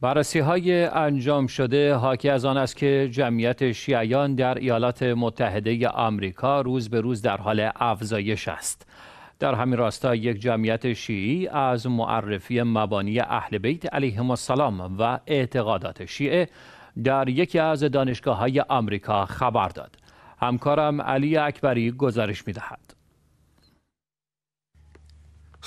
بررسی های انجام شده حاکی از آن است که جمعیت شیعیان در ایالات متحده آمریکا روز به روز در حال افزایش است. در همین راستا یک جمعیت شیعی از معرفی مبانی اهل بیت علیه السلام و اعتقادات شیعه در یکی از دانشگاه های آمریکا خبر داد. همکارم علی اکبری گزارش می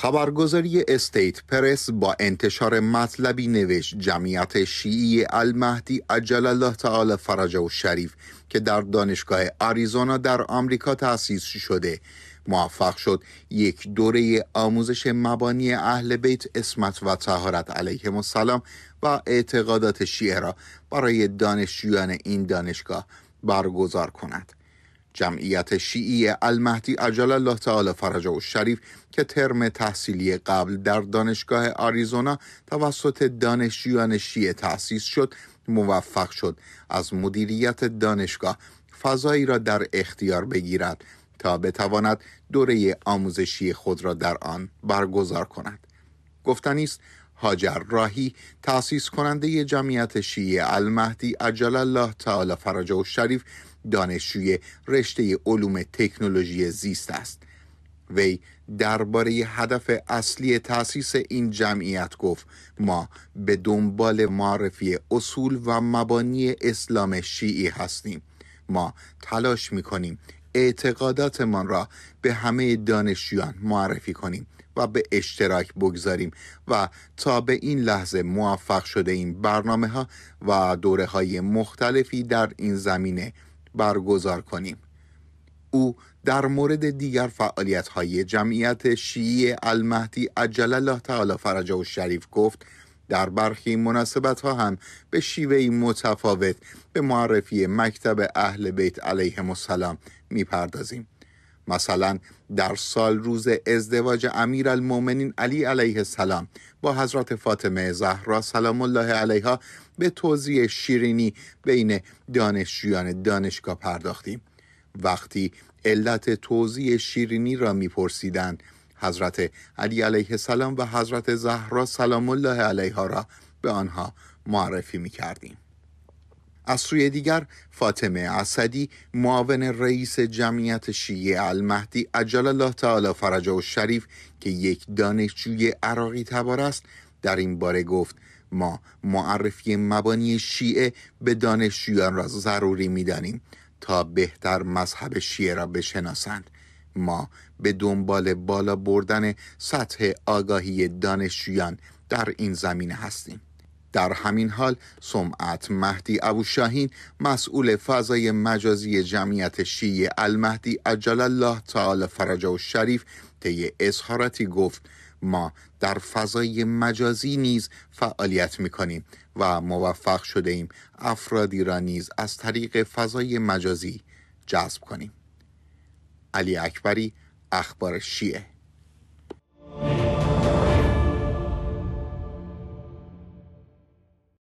خبرگزاری استیت پرس با انتشار مطلبی نوشت جمعیت شیعی المهدی عجل الله تعالی فرجه و شریف که در دانشگاه آریزونا در آمریکا تأسیس شده موفق شد یک دوره آموزش مبانی اهل بیت اسمت و تهارت علیهم السلام و اعتقادات شیعه را برای دانشجویان این دانشگاه برگزار کند جمعیت شیعی المهدی عجل الله تعالی فرجه و شریف که ترم تحصیلی قبل در دانشگاه آریزونا توسط دانشجویان شیعه تأسیس شد موفق شد از مدیریت دانشگاه فضایی را در اختیار بگیرد تا بتواند دوره آموزشی خود را در آن برگزار کند گفتنی است هاجر راهی تأسیس کننده جمعیت شیعه المهدی عجل الله تعالی فرج و شریف دانشجوی رشته علوم تکنولوژی زیست است وی درباره هدف اصلی تأسیس این جمعیت گفت ما به دنبال معرفی اصول و مبانی اسلام شیعی هستیم ما تلاش می کنیم اعتقاداتمان را به همه دانشجویان معرفی کنیم و به اشتراک بگذاریم و تا به این لحظه موفق شده این برنامه ها و دوره های مختلفی در این زمینه برگزار کنیم او در مورد دیگر فعالیت های جمعیت شیعه المهدی عجل الله تعالی فرجه و شریف گفت در برخی مناسبت ها هم به شیوهی متفاوت به معرفی مکتب اهل بیت علیهم السلام میپردازیم مثلا در سال روز ازدواج امیر المومنین علی علیه السلام با حضرت فاطمه زهرا سلام الله علیها به توضیح شیرینی بین دانشجویان دانشگاه پرداختیم وقتی علت توضیح شیرینی را میپرسیدند حضرت علی علیه السلام و حضرت زهرا سلام الله علیها را به آنها معرفی می کردیم. از سوی دیگر فاطمه اسدی معاون رئیس جمعیت شیعه المهدی عجل الله تعالی فرجه و شریف که یک دانشجوی عراقی تبار است در این باره گفت ما معرفی مبانی شیعه به دانشجویان را ضروری دانیم تا بهتر مذهب شیعه را بشناسند ما به دنبال بالا بردن سطح آگاهی دانشجویان در این زمینه هستیم در همین حال سمعت مهدی ابو شاهین مسئول فضای مجازی جمعیت شیعه المهدی عجل الله تعالی فرجه و شریف طی اظهاراتی گفت ما در فضای مجازی نیز فعالیت میکنیم و موفق شده ایم افرادی را نیز از طریق فضای مجازی جذب کنیم علی اکبری اخبار شیعه